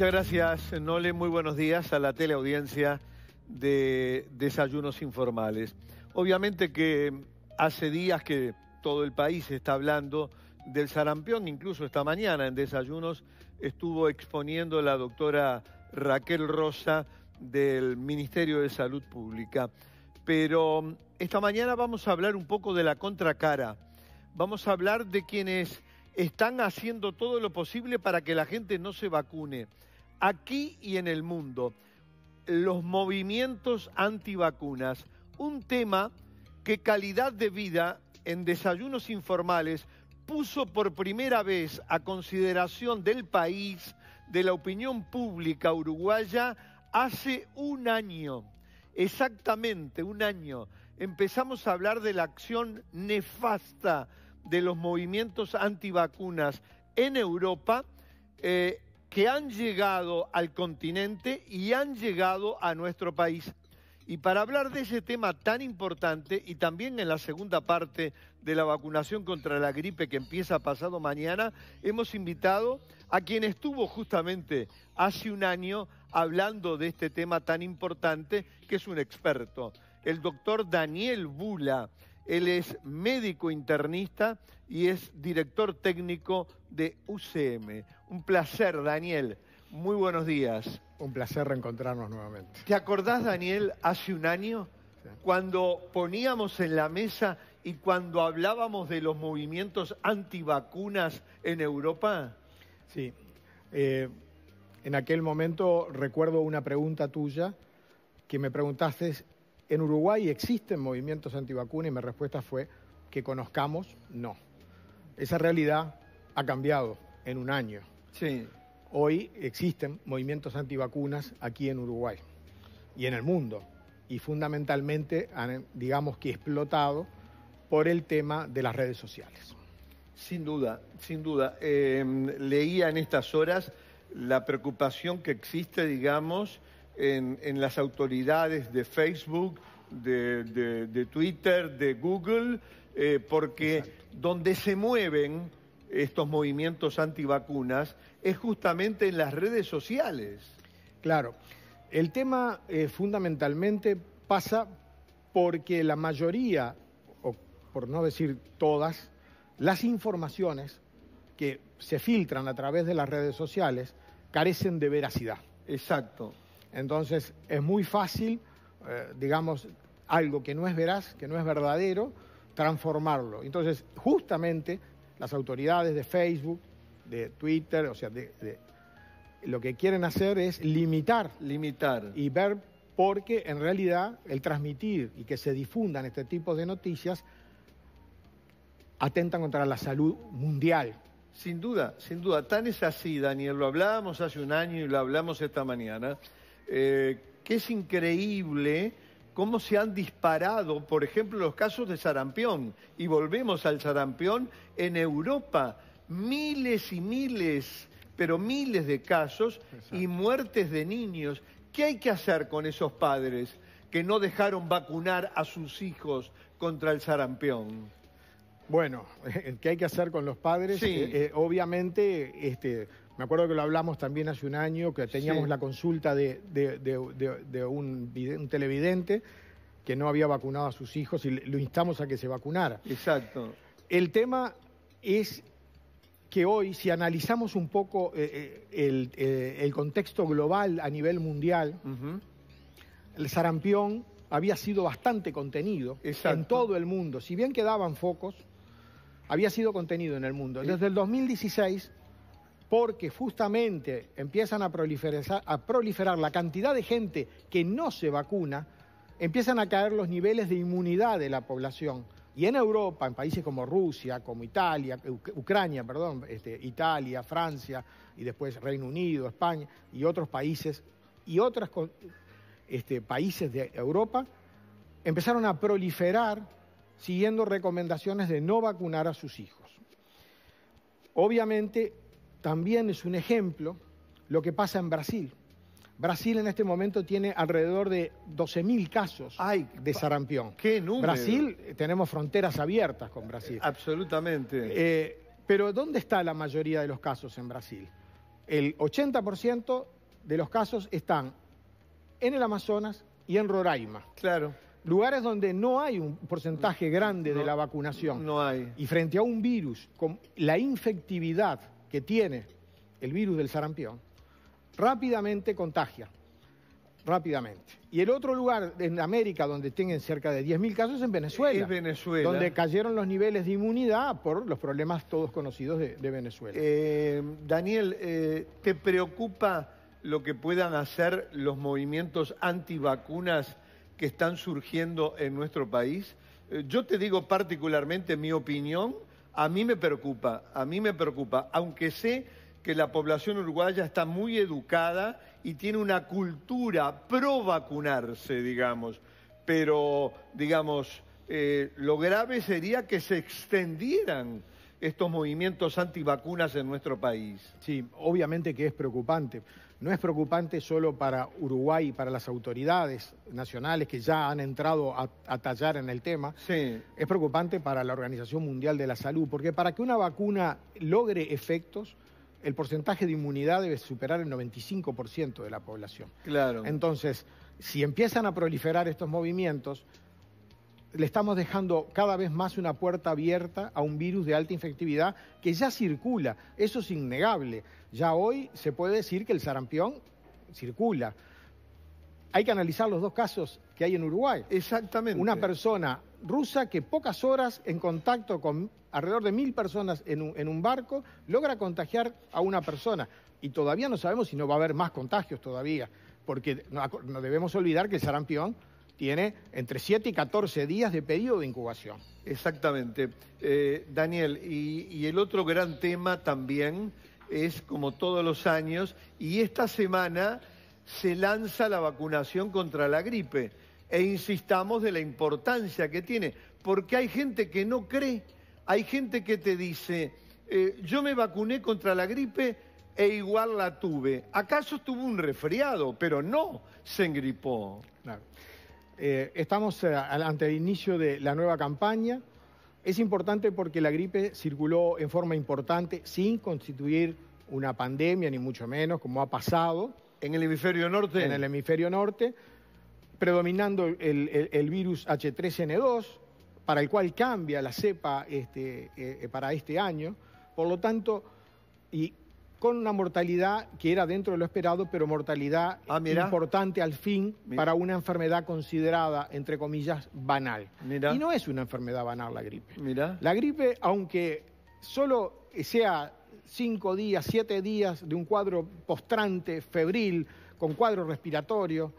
Muchas gracias, Nole. Muy buenos días a la teleaudiencia de Desayunos Informales. Obviamente que hace días que todo el país está hablando del sarampión, incluso esta mañana en Desayunos estuvo exponiendo la doctora Raquel Rosa del Ministerio de Salud Pública. Pero um, esta mañana vamos a hablar un poco de la contracara. Vamos a hablar de quienes están haciendo todo lo posible para que la gente no se vacune aquí y en el mundo, los movimientos antivacunas, un tema que calidad de vida en desayunos informales puso por primera vez a consideración del país, de la opinión pública uruguaya, hace un año, exactamente un año, empezamos a hablar de la acción nefasta de los movimientos antivacunas en Europa, eh, que han llegado al continente y han llegado a nuestro país. Y para hablar de ese tema tan importante y también en la segunda parte de la vacunación contra la gripe que empieza pasado mañana, hemos invitado a quien estuvo justamente hace un año hablando de este tema tan importante, que es un experto, el doctor Daniel Bula. Él es médico internista y es director técnico de UCM. Un placer, Daniel. Muy buenos días. Un placer reencontrarnos nuevamente. ¿Te acordás, Daniel, hace un año? Cuando poníamos en la mesa y cuando hablábamos de los movimientos antivacunas en Europa? Sí. Eh, en aquel momento recuerdo una pregunta tuya que me preguntaste en Uruguay existen movimientos antivacunas y mi respuesta fue que conozcamos, no. Esa realidad ha cambiado en un año. Sí. Hoy existen movimientos antivacunas aquí en Uruguay y en el mundo y fundamentalmente han, digamos que explotado por el tema de las redes sociales. Sin duda, sin duda. Eh, leía en estas horas la preocupación que existe, digamos, en, las autoridades de Facebook, de, Twitter, de Google, eh, porque donde se mueven estos movimientos antivacunas es justamente en las redes sociales. Claro. El tema eh, fundamentalmente pasa porque la mayoría, o por no decir todas, las informaciones que se filtran a través de las redes sociales carecen de veracidad. Exacto. Entonces es muy fácil, eh, digamos, algo que no es veraz, que no es verdadero, transformarlo. Entonces, justamente las autoridades de Facebook, de Twitter, o sea, de, lo que quieren hacer es limitar. Limitar. Y ver porque en realidad el transmitir y que se difundan este tipo de noticias atentan contra la salud mundial. Sin duda, sin duda. Tan es así, Daniel, lo hablábamos hace un año y lo hablamos esta mañana. Eh, que es increíble cómo se han disparado, por ejemplo, los casos de sarampión. Y volvemos al sarampión en Europa, miles y miles, pero miles de casos y muertes de niños. ¿Qué hay que hacer con esos padres que no dejaron vacunar a sus hijos contra el sarampión? Bueno, ¿qué hay que hacer con los padres? Sí. Eh, eh, obviamente, este, me acuerdo que lo hablamos también hace un año, que teníamos la consulta de, un, televidente que no había vacunado a sus hijos y lo instamos a que se vacunara. Exacto. El tema es que hoy, si analizamos un poco eh, eh, eh, el, contexto global a nivel mundial, el sarampión había sido bastante contenido en todo el mundo. Si bien quedaban focos, había sido contenido en el mundo. Desde el 2016 porque justamente empiezan a proliferar, la cantidad de gente que no se vacuna, empiezan a caer los niveles de inmunidad de la población. Y en Europa, en países como Rusia, como Italia, Ucrania, perdón, este, Italia, Francia y después Reino Unido, España y otros países y otros este, países de Europa, empezaron a proliferar siguiendo recomendaciones de no vacunar a sus hijos. Obviamente también es un ejemplo lo que pasa en Brasil. Brasil en este momento tiene alrededor de 12.000 casos de sarampión. ¡Qué número! Brasil, eh, tenemos fronteras abiertas con Brasil. absolutamente. Eh, pero ¿dónde está la mayoría de los casos en Brasil? El 80% de los casos están en el Amazonas y en Roraima. Claro. Lugares donde no hay un porcentaje grande de la vacunación. No hay. Y frente a un virus con la infectividad que tiene el virus del sarampión rápidamente contagia, rápidamente. Y el otro lugar en América donde tienen cerca de 10.000 casos es en Venezuela. Es Venezuela. Donde cayeron los niveles de inmunidad por los problemas todos conocidos de, Venezuela. Eh, Daniel, eh, ¿te preocupa lo que puedan hacer los movimientos antivacunas que están surgiendo en nuestro país? Eh, yo te digo particularmente mi opinión a mí me preocupa, a mí me preocupa, aunque sé que la población uruguaya está muy educada y tiene una cultura pro vacunarse, digamos, pero, digamos, eh, lo grave sería que se extendieran estos movimientos antivacunas en nuestro país. Sí, obviamente que es preocupante. No es preocupante solo para Uruguay y para las autoridades nacionales que ya han entrado a, tallar en el tema. Sí. Es preocupante para la Organización Mundial de la Salud, porque para que una vacuna logre efectos, el porcentaje de inmunidad debe superar el 95% de la población. Claro. Entonces, si empiezan a proliferar estos movimientos, le estamos dejando cada vez más una puerta abierta a un virus de alta infectividad que ya circula. Eso es innegable. Ya hoy se puede decir que el sarampión circula. Hay que analizar los dos casos que hay en Uruguay. Exactamente. Una persona rusa que pocas horas en contacto con alrededor de mil personas en un, barco logra contagiar a una persona. Y todavía no sabemos si no va a haber más contagios todavía, porque no debemos olvidar que el sarampión tiene entre 7 y 14 días de periodo de incubación. Exactamente. Eh, Daniel, y, el otro gran tema también es como todos los años, y esta semana se lanza la vacunación contra la gripe e insistamos de la importancia que tiene, porque hay gente que no cree, hay gente que te dice, eh, yo me vacuné contra la gripe e igual la tuve. ¿Acaso tuvo un resfriado? Pero no, se engripó. Claro. Eh, estamos eh, ante el inicio de la nueva campaña. Es importante porque la gripe circuló en forma importante sin constituir una pandemia, ni mucho menos, como ha pasado. En el hemisferio norte. En el hemisferio norte, predominando el, virus H3N2, para el cual cambia la cepa este, eh, para este año. Por lo tanto, y con una mortalidad que era dentro de lo esperado, pero mortalidad ah, importante al fin para una enfermedad considerada, entre comillas, banal. Y no es una enfermedad banal la gripe. La gripe, aunque solo sea cinco días, siete días de un cuadro postrante, febril, con cuadro respiratorio,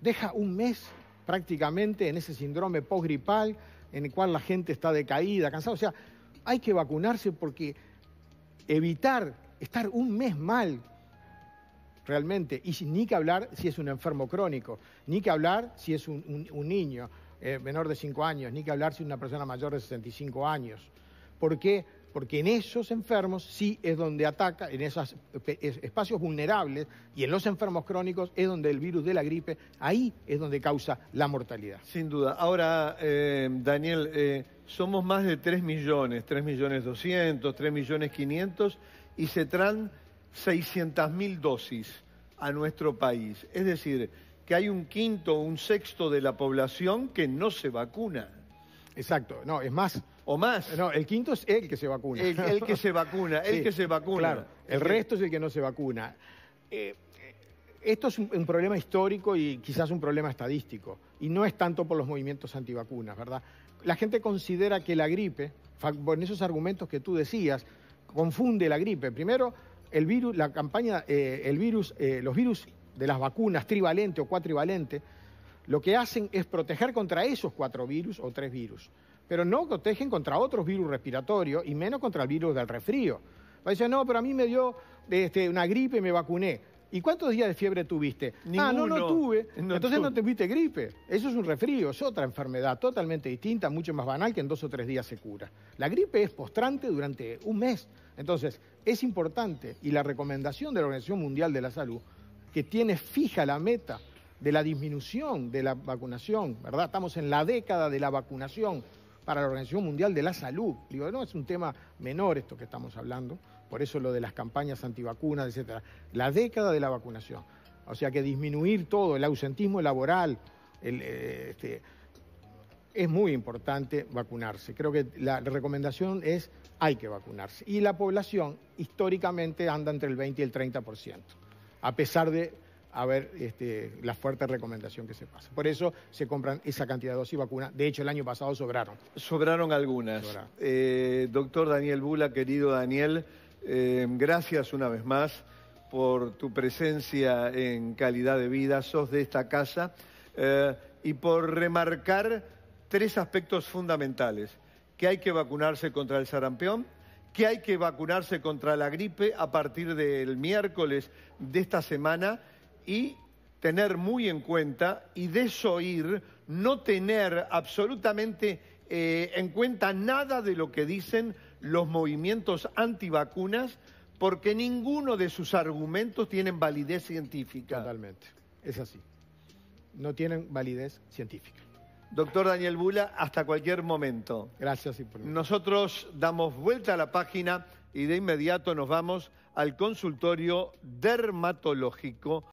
deja un mes prácticamente en ese síndrome postgripal... en el cual la gente está decaída, cansada. O sea, hay que vacunarse porque evitar estar un mes mal realmente, y ni que hablar si es un enfermo crónico, ni que hablar si es un, niño eh, menor de 5 años, ni que hablar si es una persona mayor de 65 años. ¿Por qué? Porque en esos enfermos sí es donde ataca, en esos eh, espacios vulnerables y en los enfermos crónicos es donde el virus de la gripe, ahí es donde causa la mortalidad. Sin duda. Ahora, eh, Daniel, somos más de 3 millones, 3 millones 200, 3 millones 500 y se traen 600.000 dosis a nuestro país. Es decir, que hay un quinto o un sexto de la población que no se vacuna. Exacto, no, es más. O más. No, el quinto es el que se vacuna. El, que se vacuna, el que se vacuna. Claro, el resto es el que no se vacuna. Eh, esto es un, problema histórico y quizás un problema estadístico. Y no es tanto por los movimientos antivacunas, ¿verdad? La gente considera que la gripe, en esos argumentos que tú decías, confunde la gripe. Primero, el virus, la campaña, eh, el virus, eh, los virus de las vacunas trivalente o cuatrivalente, lo que hacen es proteger contra esos cuatro virus o tres virus, pero no protegen contra otros virus respiratorios y menos contra el virus del resfrío. Pues decir, no, pero a mí me dio este, una gripe y me vacuné. ¿Y cuántos días de fiebre tuviste? Ninguno. Ah, no, no tuve. entonces no no tuviste gripe. Eso es un refrío, es otra enfermedad totalmente distinta, mucho más banal que en dos o tres días se cura. La gripe es postrante durante un mes. Entonces, es importante, y la recomendación de la Organización Mundial de la Salud, que tiene fija la meta de la disminución de la vacunación, ¿verdad? Estamos en la década de la vacunación para la Organización Mundial de la Salud. Digo, no es un tema menor esto que estamos hablando, por eso lo de las campañas antivacunas, etcétera. La década de la vacunación. O sea que disminuir todo, el ausentismo laboral, eh, este, es muy importante vacunarse. Creo que la recomendación es hay que vacunarse. Y la población históricamente anda entre el 20 y el 30%, a pesar de haber este, la fuerte recomendación que se pasa. Por eso se compran esa cantidad de dosis vacunas. De hecho, el año pasado sobraron. Sobraron algunas. Eh, doctor Daniel Bula, querido Daniel. Eh, gracias una vez más por tu presencia en calidad de vida, sos de esta casa, eh, y por remarcar tres aspectos fundamentales, que hay que vacunarse contra el sarampión, que hay que vacunarse contra la gripe a partir del miércoles de esta semana y tener muy en cuenta y desoír, no tener absolutamente eh, en cuenta nada de lo que dicen los movimientos antivacunas porque ninguno de sus argumentos tienen validez científica. Totalmente, es así. No tienen validez científica. Doctor Daniel Bula, hasta cualquier momento. Gracias. Nosotros damos vuelta a la página y de inmediato nos vamos al consultorio dermatológico.